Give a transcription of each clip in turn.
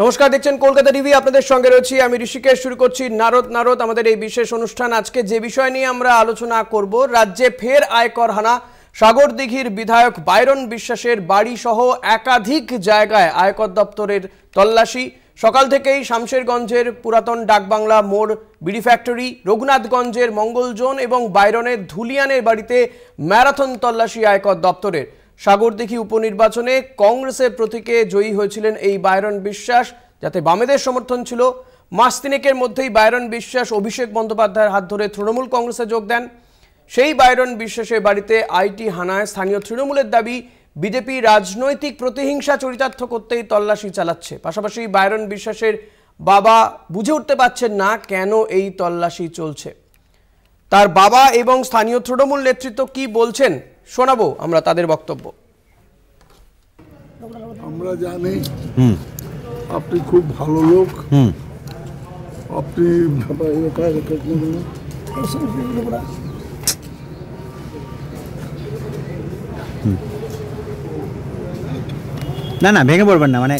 নমস্কার দেখছেন কলকাতা টিভি আপনাদের সঙ্গে রয়েছি আমি ঋষিকেশ শুরু করছি নারদ নারদ আমাদের এই বিশেষ অনুষ্ঠান আজকে যে বিষয় নিয়ে আমরা আলোচনা করব রাজ্যে ফের আয়কর হানা সাগরদিঘির বিধায়ক বাইরন বিশ্বাসের বাড়ি সহ একাধিক জায়গায় আয়কর দপ্তরের তল্লাশি সকাল থেকেই শামশেরগঞ্জের পুরাতন ডাকবাংলা মোড় বিড়ি ফ্যাক্টরি রঘুনাথগঞ্জের মঙ্গলজোন এবং বাইরনের ধুলিয়ানের বাড়িতে ম্যারাথন তল্লাশি আয়কর দপ্তরের সাগরদীঘি উপনির্বাচনে কংগ্রেসের প্রতীকে জয়ী হয়েছিলেন এই বায়রন বিশ্বাস যাতে বামেদের সমর্থন ছিল মাস তিনেকের মধ্যেই বায়রন বিশ্বাস অভিষেক বন্দ্যোপাধ্যায়ের হাত ধরে তৃণমূল কংগ্রেসে যোগ দেন সেই বায়রন বিশ্বাসের বাড়িতে আইটি হানায় স্থানীয় তৃণমূলের দাবি বিজেপি রাজনৈতিক প্রতিহিংসা চরিতার্থ করতেই তল্লাশি চালাচ্ছে পাশাপাশি বায়রন বিশ্বাসের বাবা বুঝে উঠতে পারছেন না কেন এই তল্লাশি চলছে তার বাবা এবং স্থানীয় তৃণমূল নেতৃত্ব কি বলছেন শোনাবো আমরা তাদের বক্তব্য আমরা জানি আপনি খুব ভালো লোক আপনি না না ভেঙে পড়বেন না মানে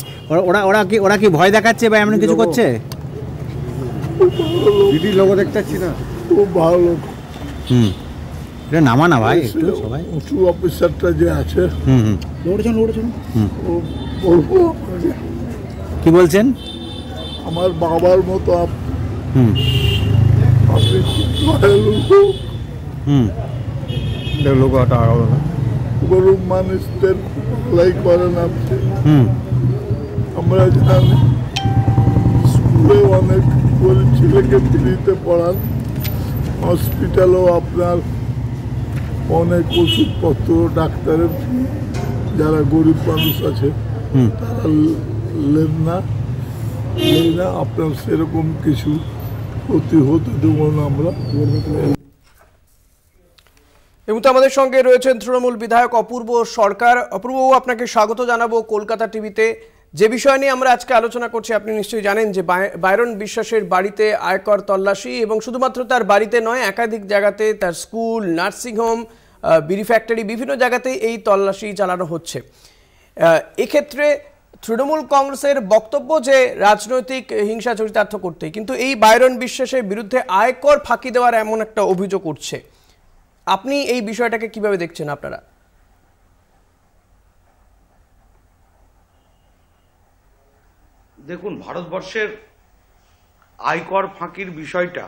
ওরা ওরা কি ওরা কি ভয় দেখাচ্ছে বা এমন কিছু করছে দিদি লোক দেখতেছি না খুব ভালো লোক হুম নামা না ভাই একটু সবাই উঁচু অফিসারটা যে আছে হুম লড়ছেন লড়ছেন কি বলছেন আমার বাবার মতো হুম আপনি মানুষদের করেন আপনি হুম আমরা অনেক ছেলেকে পড়ান হসপিটালও আপনার অনেক ওষুধপত্র ডাক্তারের ফি যারা গরিব মানুষ আছে তারা লেন না লেন না আপনার সেরকম কিছু ক্ষতি হতে দেব না আমরা এই মুহূর্তে আমাদের সঙ্গে রয়েছেন তৃণমূল বিধায়ক অপূর্ব সরকার অপূর্ববাবু আপনাকে স্বাগত জানাবো কলকাতা টিভিতে যে বিষয় নিয়ে আমরা আজকে আলোচনা করছি আপনি নিশ্চয়ই জানেন যে বাইরন বিশ্বাসের বাড়িতে আয়কর তল্লাশি এবং শুধুমাত্র তার বাড়িতে নয় একাধিক জায়গাতে তার স্কুল নার্সিংহোম বিড়ি ফ্যাক্টরি বিভিন্ন জায়গাতেই এই তল্লাশি চালানো হচ্ছে এক্ষেত্রে তৃণমূল কংগ্রেসের বক্তব্য যে রাজনৈতিক হিংসা চরিতার্থ করতে কিন্তু এই বায়রন বিশ্বাসের বিরুদ্ধে আয়কর ফাঁকি দেওয়ার এমন একটা অভিযোগ উঠছে আপনি এই বিষয়টাকে কিভাবে দেখছেন আপনারা দেখুন ভারতবর্ষের আয়কর ফাঁকির বিষয়টা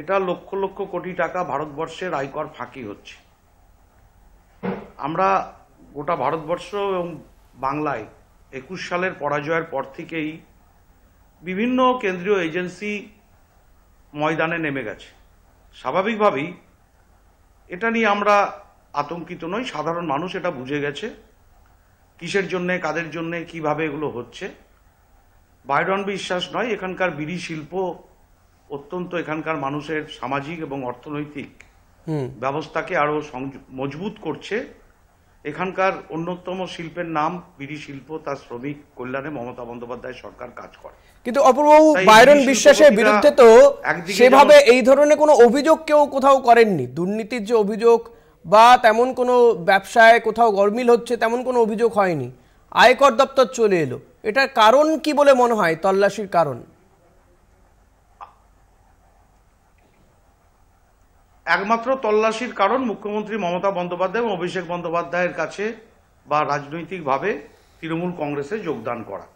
এটা লক্ষ লক্ষ কোটি টাকা ভারতবর্ষের আয়কর ফাঁকি হচ্ছে আমরা গোটা ভারতবর্ষ এবং বাংলায় একুশ সালের পরাজয়ের পর থেকেই বিভিন্ন কেন্দ্রীয় এজেন্সি ময়দানে নেমে গেছে স্বাভাবিকভাবেই এটা নিয়ে আমরা আতঙ্কিত নই সাধারণ মানুষ এটা বুঝে গেছে কিসের জন্যে কাদের জন্যে কিভাবে এগুলো হচ্ছে বাইরন বিশ্বাস নয় এখানকার বিড়ি শিল্প অত্যন্ত এখানকার মানুষের সামাজিক এবং অর্থনৈতিক ব্যবস্থাকে আরো মজবুত করছে এখানকার অন্যতম শিল্পের নাম বিড়ি শিল্প তার শ্রমিক কল্যাণে মমতা বন্দ্যোপাধ্যায় সরকার কাজ করে কিন্তু অপূর্ববাবু বাইরন বিশ্বাসের বিরুদ্ধে তো সেভাবে এই ধরনের কোনো অভিযোগ কেউ কোথাও করেননি দুর্নীতির যে অভিযোগ বা তেমন কোনো ব্যবসায় কোথাও গরমিল হচ্ছে তেমন কোনো অভিযোগ হয়নি আয়কর দপ্তর চলে এলো এটার কারণ কি বলে মনে হয় তল্লাশির কারণ একমাত্র তল্লাশির কারণ মুখ্যমন্ত্রী মমতা বন্দ্যোপাধ্যায় এবং অভিষেক বন্দ্যোপাধ্যায়ের কাছে বা রাজনৈতিকভাবে তৃণমূল কংগ্রেসে যোগদান করা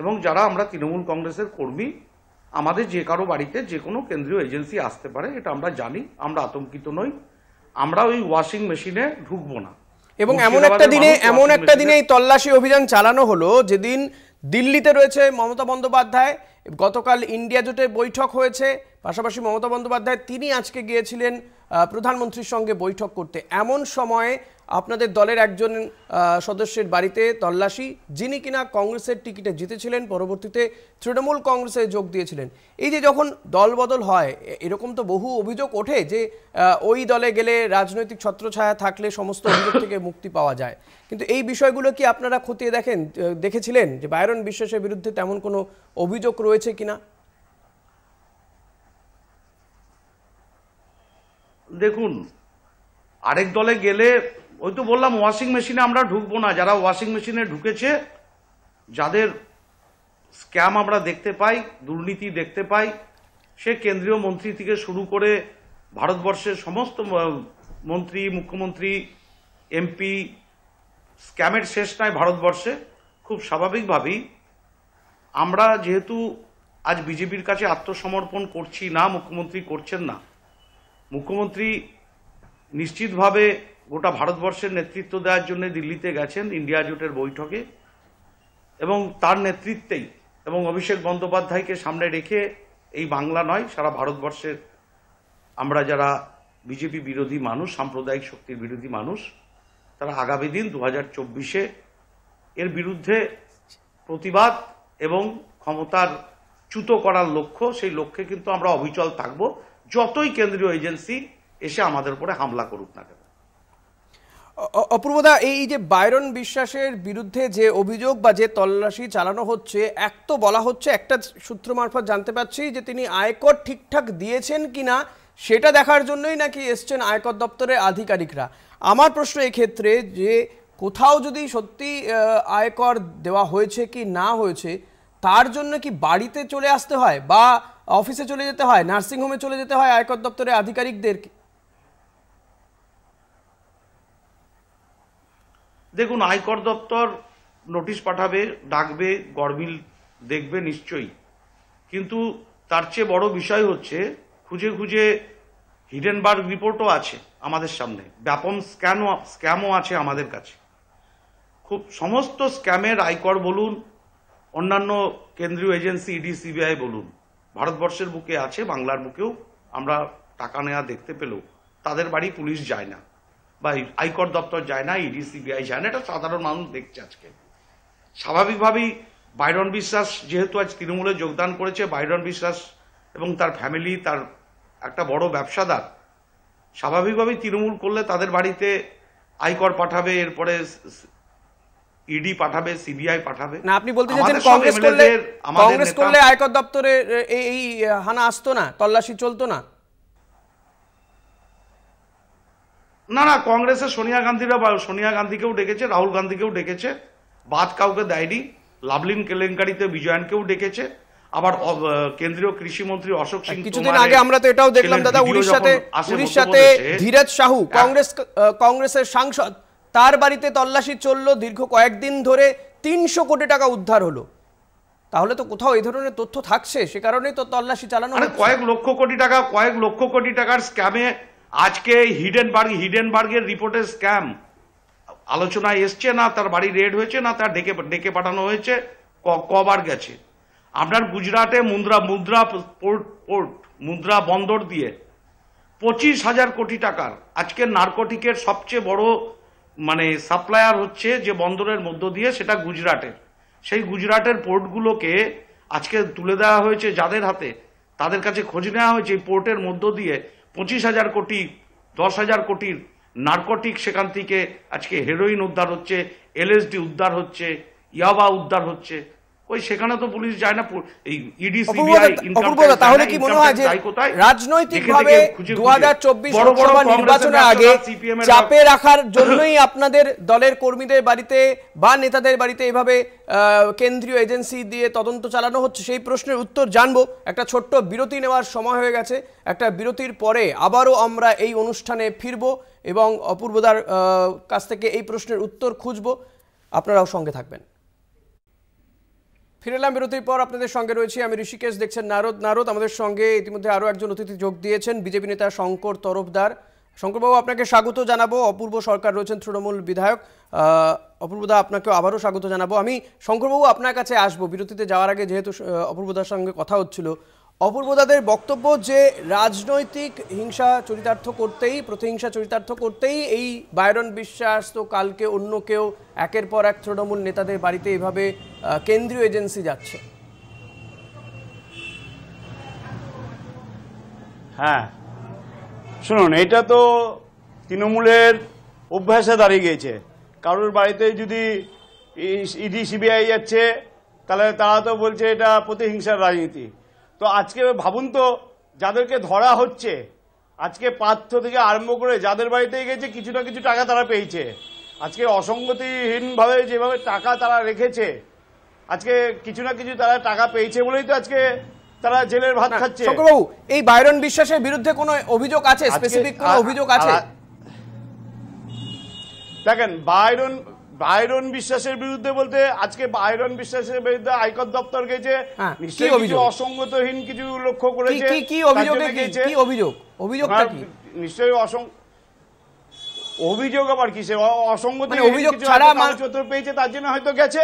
এবং যারা আমরা তৃণমূল কংগ্রেসের কর্মী আমাদের যে কারো বাড়িতে যে কোনো কেন্দ্রীয় এজেন্সি আসতে পারে এটা আমরা জানি আমরা আতঙ্কিত নই আমরা ওই ওয়াশিং মেশিনে ঢুকব না এবং এমন একটা দিনে এমন একটা দিনে এই তল্লাশি অভিযান চালানো হলো যেদিন দিল্লিতে রয়েছে মমতা বন্দ্যোপাধ্যায় গতকাল ইন্ডিয়া জোটে বৈঠক হয়েছে পাশাপাশি মমতা বন্দ্যোপাধ্যায় তিনি আজকে গিয়েছিলেন প্রধানমন্ত্রীর সঙ্গে বৈঠক করতে এমন সময়ে আপনাদের দলের একজন সদস্যের বাড়িতে তল্লাশি যিনি কিনা কংগ্রেসের টিকিটে জিতেছিলেন পরবর্তীতে তৃণমূল কংগ্রেসে যোগ দিয়েছিলেন এই যে যখন দলবদল হয় এরকম তো বহু অভিযোগ ওঠে যে ওই দলে গেলে রাজনৈতিক ছত্রছায়া থাকলে সমস্ত অভিযোগ থেকে মুক্তি পাওয়া যায় কিন্তু এই বিষয়গুলো কি আপনারা খতিয়ে দেখেন দেখেছিলেন যে বায়রন বিশ্বাসের বিরুদ্ধে তেমন কোনো অভিযোগ রয়েছে কিনা দেখুন আরেক দলে গেলে ওই তো বললাম ওয়াশিং মেশিনে আমরা ঢুকবো না যারা ওয়াশিং মেশিনে ঢুকেছে যাদের স্ক্যাম আমরা দেখতে পাই দুর্নীতি দেখতে পাই সে কেন্দ্রীয় মন্ত্রী থেকে শুরু করে ভারতবর্ষের সমস্ত মন্ত্রী মুখ্যমন্ত্রী এমপি স্ক্যামের শেষ নাই ভারতবর্ষে খুব স্বাভাবিকভাবেই আমরা যেহেতু আজ বিজেপির কাছে আত্মসমর্পণ করছি না মুখ্যমন্ত্রী করছেন না মুখ্যমন্ত্রী নিশ্চিতভাবে গোটা ভারতবর্ষের নেতৃত্ব দেওয়ার জন্য দিল্লিতে গেছেন ইন্ডিয়া জোটের বৈঠকে এবং তার নেতৃত্বেই এবং অভিষেক বন্দ্যোপাধ্যায়কে সামনে রেখে এই বাংলা নয় সারা ভারতবর্ষের আমরা যারা বিজেপি বিরোধী মানুষ সাম্প্রদায়িক শক্তির বিরোধী মানুষ তারা আগামী দিন দু চব্বিশে এর বিরুদ্ধে প্রতিবাদ এবং ক্ষমতার চ্যুত করার লক্ষ্য সেই লক্ষ্যে কিন্তু আমরা অবিচল থাকব যতই কেন্দ্রীয় এজেন্সি এসে আমাদের উপরে হামলা করুক না কেন অপূর্বদা এই যে বাইরন বিশ্বাসের বিরুদ্ধে যে অভিযোগ বা যে তল্লাশি চালানো হচ্ছে এক তো বলা হচ্ছে একটা সূত্র মারফত জানতে পারছি যে তিনি আয়কর ঠিকঠাক দিয়েছেন কিনা সেটা দেখার জন্যই নাকি এসছেন আয়কর দপ্তরের আধিকারিকরা আমার প্রশ্ন ক্ষেত্রে যে কোথাও যদি সত্যি আয়কর দেওয়া হয়েছে কি না হয়েছে তার জন্য কি বাড়িতে চলে আসতে হয় বা অফিসে চলে যেতে হয় নার্সিংহোমে চলে যেতে হয় আয়কর দপ্তরের আধিকারিকদের দেখুন আয়কর দপ্তর নোটিশ পাঠাবে ডাকবে গরমিল দেখবে নিশ্চয়ই কিন্তু তার চেয়ে বড় বিষয় হচ্ছে খুঁজে খুঁজে হিডেনবার্গ রিপোর্টও আছে আমাদের সামনে ব্যাপম স্ক্যানও স্ক্যামও আছে আমাদের কাছে খুব সমস্ত স্ক্যামের আয়কর বলুন অন্যান্য কেন্দ্রীয় এজেন্সি ইডি সিবিআই বলুন ভারতবর্ষের বুকে আছে বাংলার বুকেও আমরা টাকা নেওয়া দেখতে পেলেও তাদের বাড়ি পুলিশ যায় না বা আয়কর দপ্তর যায় না ইডি সিবিআই যায় না এটা সাধারণ মানুষ দেখছে আজকে স্বাভাবিকভাবেই বাইরন বিশ্বাস যেহেতু আজ তৃণমূলে যোগদান করেছে বাইরন বিশ্বাস এবং তার ফ্যামিলি তার একটা বড় ব্যবসাদার স্বাভাবিকভাবেই তৃণমূল করলে তাদের বাড়িতে আয়কর পাঠাবে এরপরে ইডি e পাঠাবে সিবিআই পাঠাবে না আপনি বলতে চাচ্ছেন কংগ্রেস করলে কংগ্রেস করলে আয়কর দপ্তরে এই হানা আসতো না তল্লাশি চলতো না না না কংগ্রেসে সোনিয়া গান্ধীরা সোনিয়া গান্ধীকেও ডেকেছে রাহুল গান্ধীকেও ডেকেছে বাদ কাউকে দেয়নি লাভলিন কেলেঙ্কারিতে বিজয়নকেও ডেকেছে আবার কেন্দ্রীয় কৃষিমন্ত্রী অশোক সিং কিছুদিন আগে আমরা তো এটাও দেখলাম দাদা উড়িষ্যাতে উড়িষ্যাতে ধীরাজ সাহু কংগ্রেস কংগ্রেসের সাংসদ তার বাড়িতে তল্লাশি চলল দীর্ঘ কয়েকদিন ধরে তিনশো কোটি টাকা উদ্ধার হলো তাহলে তো কোথাও এই ধরনের তথ্য থাকছে সে কারণেই তো তল্লাশি চালানো কয়েক লক্ষ কোটি টাকা কয়েক লক্ষ কোটি টাকার স্ক্যামে আজকে হিডেনবার্গ হিডেনবার্গের রিপোর্টের স্ক্যাম আলোচনায় এসছে না তার বাড়ি রেড হয়েছে না তার ডেকে ডেকে পাঠানো হয়েছে কবার গেছে আপনার গুজরাটে মুদ্রা মুদ্রা পোর্ট পোর্ট মুদ্রা বন্দর দিয়ে পঁচিশ হাজার কোটি টাকার আজকে নার্কোটিকের সবচেয়ে বড় মানে সাপ্লায়ার হচ্ছে যে বন্দরের মধ্য দিয়ে সেটা গুজরাটের সেই গুজরাটের পোর্টগুলোকে আজকে তুলে দেওয়া হয়েছে যাদের হাতে তাদের কাছে খোঁজ নেওয়া হয়েছে এই পোর্টের মধ্য দিয়ে পঁচিশ হাজার কোটি দশ হাজার কোটির নার্কটিক সেখান থেকে আজকে হেরোইন উদ্ধার হচ্ছে এলএসডি উদ্ধার হচ্ছে ইয়াবা উদ্ধার হচ্ছে ওই সেখানে তো পুলিশ চাপে রাখার জন্যই আপনাদের দলের কর্মীদের বাড়িতে বা নেতাদের বাড়িতে এভাবে কেন্দ্রীয় এজেন্সি দিয়ে তদন্ত চালানো হচ্ছে সেই প্রশ্নের উত্তর জানবো একটা ছোট্ট বিরতি নেওয়ার সময় হয়ে গেছে একটা বিরতির পরে আবারও আমরা এই অনুষ্ঠানে ফিরবো এবং অপূর্বদার কাছ থেকে এই প্রশ্নের উত্তর খুঁজবো আপনারাও সঙ্গে থাকবেন ফিরে এলাম বিরতির পর আপনাদের সঙ্গে রয়েছি আমি ঋষিকেশ দেখছেন নারদ নারদ আমাদের সঙ্গে ইতিমধ্যে আরও একজন অতিথি যোগ দিয়েছেন বিজেপি নেতা শঙ্কর তরফদার শঙ্করবাবু আপনাকে স্বাগত জানাবো অপূর্ব সরকার রয়েছেন তৃণমূল বিধায়ক অপূর্বদা আপনাকে আবারও স্বাগত জানাবো আমি শঙ্করবাবু আপনার কাছে আসবো বিরতিতে যাওয়ার আগে যেহেতু অপূর্বদার সঙ্গে কথা হচ্ছিল অপূর্বদাদের বক্তব্য যে রাজনৈতিক হিংসা চরিতার্থ করতেই প্রতিহিংসা চরিতার্থ করতেই এই বায়রন বিশ্বাস তো কালকে অন্য কেউ একের পর এক তৃণমূল নেতাদের বাড়িতে এভাবে কেন্দ্রীয় এজেন্সি যাচ্ছে হ্যাঁ শুনুন এটা তো তৃণমূলের অভ্যাসে দাঁড়িয়ে গিয়েছে কারোর বাড়িতে যদি ইডি সিবিআই যাচ্ছে তাহলে তারা তো বলছে এটা প্রতিহিংসার রাজনীতি তো আজকে ভাবুন তো যাদেরকে ধরা হচ্ছে আজকে পাথ্য থেকে আরম্ভ করে যাদের বাড়িতে গেছে কিছু না কিছু টাকা তারা পেয়েছে আজকে অসঙ্গতিহীনভাবে যেভাবে টাকা তারা রেখেছে আজকে কিছু না কিছু তারা টাকা পেয়েছে বলেই তো আজকে তারা জেলের ভাত খাচ্ছে শঙ্করবাবু এই বাইরন বিশ্বাসের বিরুদ্ধে কোনো অভিযোগ আছে স্পেসিফিক কোনো অভিযোগ আছে দেখেন বাইরন বাইরন বিশ্বাসের বিরুদ্ধে বলতে আজকে বাইরন বিশ্বাসের বিরুদ্ধে আয়কর দপ্তর গেছে হ্যাঁ, নিশ্চয়ই অসঙ্গতহীন কিছু লক্ষ্য করেছে কি কি অভিযোগে কি অভিযোগ অভিযোগটা কি নিশ্চয়ই অসং অভিযোগ আবার কি সে অসঙ্গত মানে অভিযোগ ছাড়া মাল চত্র পেয়েছে তার জন্য হয়তো গেছে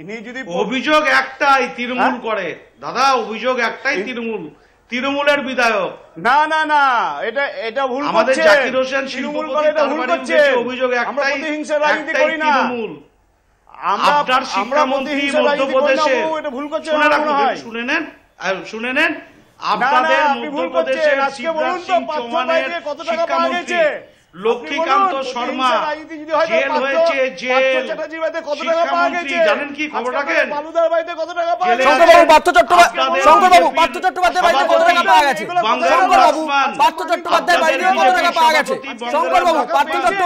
ইনি যদি অভিযোগ একটাই তৃণমূল হ্যাঁ? করে দাদা অভিযোগ একটাই তৃণমূল তৃণমূলের বিধায়ক না না না এটা এটা ভুল আমাদের জাকির হোসেন শিল্পপতি তার ভুল করছে অভিযোগ একটাই হিংসা রাজনীতি করি না তৃণমূল আপনার শিক্ষামন্ত্রী মধ্যপ্রদেশে এটা ভুল করছে শুনে রাখুন শুনে নেন শুনে নেন আপনাদের মধ্যপ্রদেশের শিবরাজ সিং চৌহানের শিক্ষামন্ত্রী লক্ষ্মীকান্ত শর্মা জেল হয়েছে জেল শিক্ষামন্ত্রী জানেন কি খবর রাখেন পার্থ চট্টোপাধ্যায় শঙ্করবাবু পার্থ চট্টোপাধ্যায় কত টাকা পাওয়া গেছে পার্থ বাড়িতে কত টাকা পাওয়া গেছে বাড়ি থেকে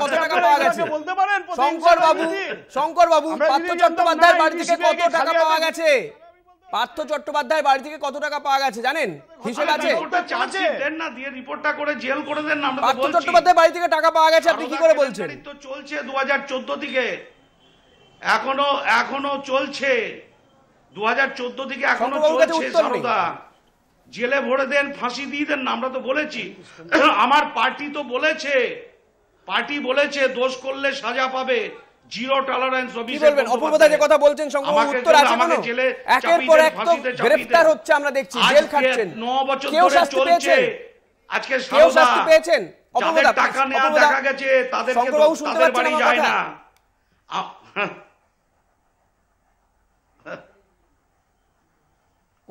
কত টাকা পাওয়া গেছে শঙ্করবাবু পার্থ চট্টোপাধ্যায় চট্টোপাধ্যায়ের বাড়ি থেকে কত টাকা পাওয়া গেছে পার্থ চট্টোপাধ্যায় বাড়ি থেকে কত টাকা পাওয়া গেছে জানেন হিসেব আচ্ছা, আছে পার্থ চট্টোপাধ্যায় বাড়ি থেকে টাকা পাওয়া গেছে আপনি কি করে বলছেন তো চলছে দু হাজার থেকে এখনো এখনো চলছে দু হাজার চোদ্দ থেকে এখনো চলছে সারদা জেলে ভরে দেন ফাঁসি দিয়ে দেন আমরা তো বলেছি আমার পার্টি তো বলেছে পার্টি বলেছে দোষ করলে সাজা পাবে জিরো টলারেন্স অফিস বলবেন অপূর্বতা যে কথা বলছেন সংঘ উত্তর আছে কোনো একের পর এক তো গ্রেফতার হচ্ছে আমরা দেখছি জেল খাচ্ছেন 9 বছর ধরে চলছে আজকে কেউ শাস্তি পেয়েছেন অপূর্বতা টাকা নেওয়া দেখা গেছে তাদেরকে দোষ বাড়ি যায় না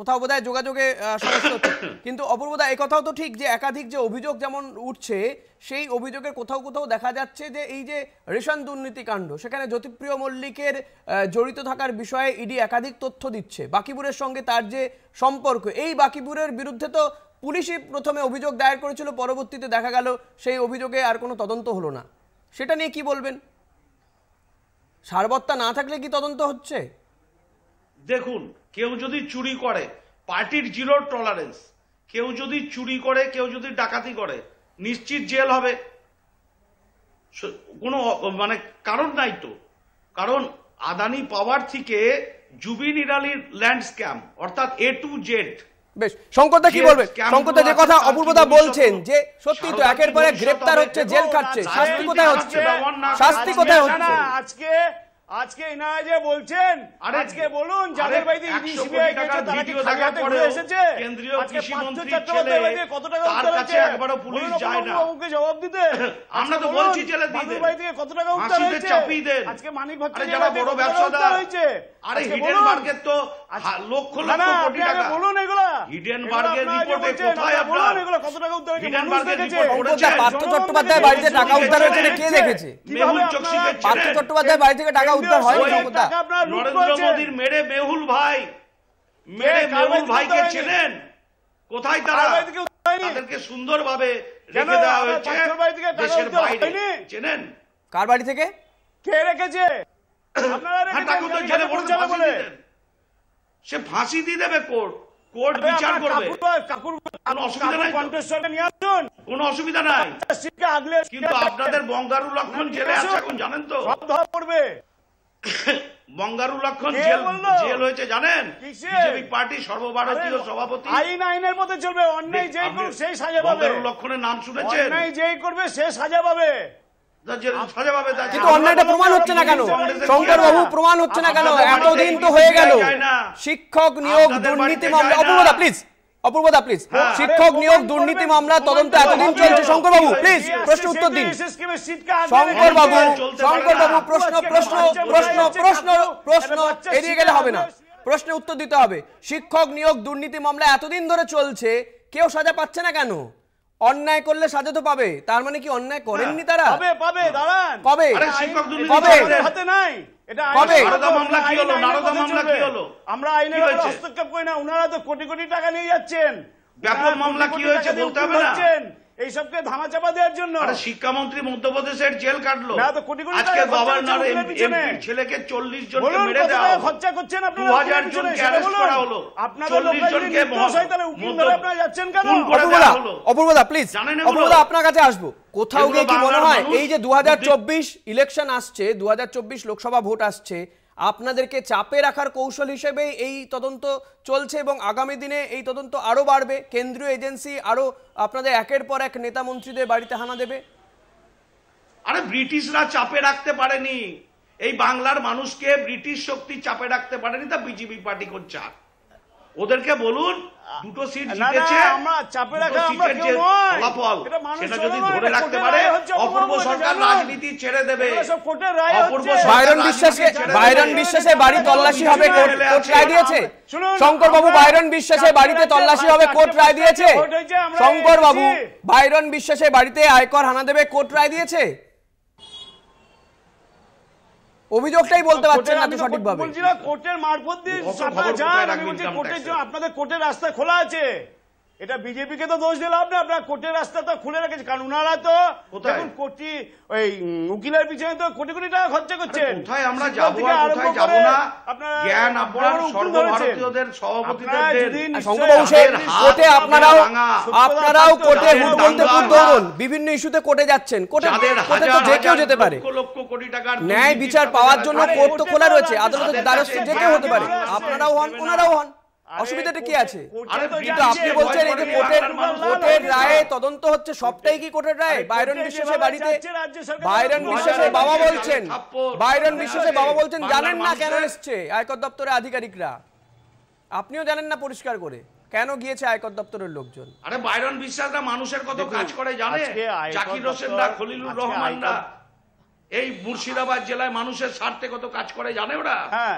কোথাও বোধহয় যোগাযোগে সমস্যা হচ্ছে কিন্তু অপূর্বদা কথাও তো ঠিক যে একাধিক যে অভিযোগ যেমন উঠছে সেই অভিযোগের কোথাও কোথাও দেখা যাচ্ছে যে এই যে রেশন দুর্নীতিকাণ্ড সেখানে জ্যোতিপ্রিয় মল্লিকের জড়িত থাকার বিষয়ে ইডি একাধিক তথ্য দিচ্ছে বাকিপুরের সঙ্গে তার যে সম্পর্ক এই বাকিপুরের বিরুদ্ধে তো পুলিশই প্রথমে অভিযোগ দায়ের করেছিল পরবর্তীতে দেখা গেল সেই অভিযোগে আর কোনো তদন্ত হলো না সেটা নিয়ে কি বলবেন সারবত্তা না থাকলে কি তদন্ত হচ্ছে দেখুন কেউ যদি চুরি করে পার্টির জিরো টলারেন্স কেউ যদি চুরি করে কেউ যদি ডাকাতি করে নিশ্চিত জেল হবে কোনো মানে কারণ নাই তো কারণ আদানি পাওয়ার থেকে জুবিন ইরালির ল্যান্ড স্ক্যাম অর্থাৎ এ টু জেড বেশ শঙ্করদা কি শঙ্করদা যে কথা বলছেন যে সত্যি তো একের হচ্ছে জেল শাস্তি কোথায় হচ্ছে শাস্তি কোথায় হচ্ছে আজকে আজকে এনারা যে বলছেন আজকে বলুন যাদের বাড়িতে ইডি সিবিআই গেছে তারা কি থাকাতে ঘুরে এসেছে কেন্দ্রীয় কৃষি মন্ত্রী ছেলে কত টাকা উত্তর হয়েছে একবারও পুলিশ যায় না ওকে জবাব দিতে আমরা তো বলছি ছেলে দিয়ে দেন বাড়িতে কত টাকা উত্তর হয়েছে চাপিয়ে দেন আজকে মানিক ভাট্টাচার্য যারা বড় ব্যবসাদার হয়েছে আরে হিডেন মার্কেট তো লক্ষ লক্ষ কোটি টাকা বলুন এগুলা হিডেন মার্কেট রিপোর্টে কোথায় আপনারা বলুন এগুলা কত টাকা উত্তর হয়েছে হিডেন মার্কেট রিপোর্টে পার্থ চট্টোপাধ্যায় বাড়িতে টাকা উত্তর হয়েছে কে দেখেছে মেহুল দেখেছে পার্থ চট্টোপাধ্যায় বাড়ি থেকে টাকা উদ্ধার হয় নরেন্দ্র মোদীর মেরে মেহুল ভাই মেরে মেহুল ভাইকে চেনেন কোথায় তারা তাদেরকে সুন্দরভাবে রেখে দেওয়া হয়েছে দেশের বাইরে চেনেন কার বাড়ি থেকে কে রেখেছে হ্যাঁ, সে ফাঁসি দিয়ে দেবে কোর্ট কোর্ট বিচার করবে কোন অসুবিধা নাই কিন্তু আপনাদের বঙ্গারু লক্ষণ জেলে আছে এখন জানেন তো করবে বঙ্গারু লক্ষণ জেল হয়েছে জানেন বিজেপি পার্টি সর্বভারতীয় সভাপতি আইন আইনের মধ্যে চলবে অন্যায় যেই করবে সেই সাজা পাবে বঙ্গারু লক্ষণের নাম শুনেছেন অন্যায় যেই করবে সে সাজা পাবে শিক্ষক নিয়োগ দুর্নীতি মামলা অবরোধা প্লিজ অপূর্বদা প্লিজ হ্যাঁ, শিক্ষক নিয়োগ দুর্নীতি মামলা তদন্ত এতদিন চলছে প্লিজ প্রশ্ন উত্তর দিন প্রশ্ন প্রশ্ন প্রশ্ন প্রশ্ন প্রশ্ন এড়িয়ে গেলে হবে না উত্তর দিতে হবে শিক্ষক নিয়োগ দুর্নীতি মামলা এতদিন ধরে চলছে কেউ সাজা পাচ্ছে না কেন অন্যায় করলে সাজা তো পাবে তার মানে কি অন্যায় করেননি হ্যাঁ। তারা পাবে পাবে কবে কবে হাতে নাই আমরা হস্তক্ষেপ করি না তো কোটি কোটি টাকা নিয়ে যাচ্ছেন ব্যাপক মামলা কি হয়েছে বলতে হবে না এইসবকে ধামা চাপা দেওয়ার জন্য শিক্ষামন্ত্রী মধ্যপ্রদেশের জেল কাটলো ছেলেকে চল্লিশ জনকে খরচা করছেন আপনার কাছে আসবো কোথাও গিয়ে কি মনে হয় এই যে দু ইলেকশন আসছে দু লোকসভা ভোট আসছে আপনাদেরকে চাপে রাখার কৌশল হিসেবে এই তদন্ত চলছে এবং আগামী দিনে এই তদন্ত আরও বাড়বে কেন্দ্রীয় এজেন্সি আরও আপনাদের একের পর এক নেতা মন্ত্রীদের বাড়িতে হানা দেবে আরে ব্রিটিশরা চাপে রাখতে পারেনি এই বাংলার মানুষকে ব্রিটিশ শক্তি চাপে রাখতে পারেনি তা বিজেপি পার্টি করছে ওদেরকে বলুন দুটো সিট জিতেছে চাপে ফলাফল সেটা যদি ধরে রাখতে পারে অপূর্ব সরকার রাজনীতি ছেড়ে দেবে বাইরন বাইরন বিশ্বাসে বাড়ি তল্লাশি হবে কোর্ট রায় দিয়েছে শঙ্কর বাবু বাইরন বিশ্বাসে বাড়িতে তল্লাশি হবে কোর্ট রায় দিয়েছে শঙ্কর বাবু বাইরন বিশ্বাসে বাড়িতে আয়কর হানা দেবে কোর্ট রায় দিয়েছে অভিযোগটাই বলতে পারছেন না তো সঠিকভাবে বলছি না কোর্টের মারফত দিয়ে সাফা যান আমি বলছি কোর্টের জন্য আপনাদের কোর্টের রাস্তা খোলা আছে এটা কে তো দোষ দিলাম না আপনার কোর্টের রাস্তা তো খুলে রেখেছে কারণ উনারা তো এখন কোটি ওই উকিলের পিছনে তো কোটি কোটি টাকা খরচা করছে কোথায় আমরা আর কোথায় না জ্ঞান সর্বভারতীয়দের সভাপতিদের আপনারাও আপনারাও দৌড়ন বিভিন্ন ইস্যুতে যাচ্ছেন তো যে কেউ যেতে পারে লক্ষ কোটি টাকার ন্যায় বিচার পাওয়ার জন্য কোর্ট তো খোলা রয়েছে আদালতের দ্বারস্থ যে কেউ হতে পারে আপনারাও হন ওনারাও হন অসুবিধাটা কি আছে আপনি বলছেন এই যে কোর্টের কোর্টের রায়ে তদন্ত হচ্ছে সবটাই কি কোর্টের রায় বাইরন বিশ্বাসের বাড়িতে বাইরন বিশ্বাসের বাবা বলছেন বাইরন বিশ্বাসের বাবা বলছেন জানেন না কেন এসছে আয়কর দপ্তরের আধিকারিকরা আপনিও জানেন না পরিষ্কার করে কেন গিয়েছে আয়কর দপ্তরের লোকজন আরে বাইরন বিশ্বাসরা মানুষের কত কাজ করে জানে জাকির হোসেনরা খলিলুর রহমানরা এই মুর্শিদাবাদ জেলায় মানুষের স্বার্থে কত কাজ করে জানে ওরা হ্যাঁ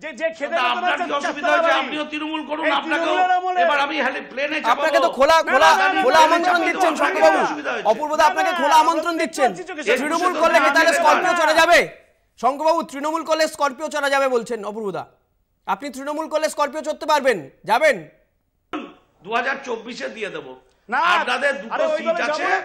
খোলা আমন্ত্রণ দিচ্ছেন শঙ্করবাবু তৃণমূল করলে স্করপিও চড়া যাবে শঙ্করবাবু তৃণমূল স্করপিও যাবে বলছেন অপূর্বদা আপনি তৃণমূল করলে স্করপিও চড়তে পারবেন যাবেন দু হাজার দিয়ে দেবো আপনাদের আপনাদের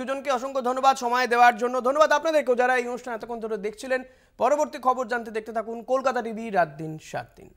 দুজনকে অসংখ্য ধন্যবাদ সময় দেওয়ার জন্য ধন্যবাদ আপনাদেরকেও যারা এই অনুষ্ঠান এতক্ষণ ধরে দেখছিলেন পরবর্তী খবর জানতে দেখতে থাকুন কলকাতা টিভি রাত দিন সাত দিন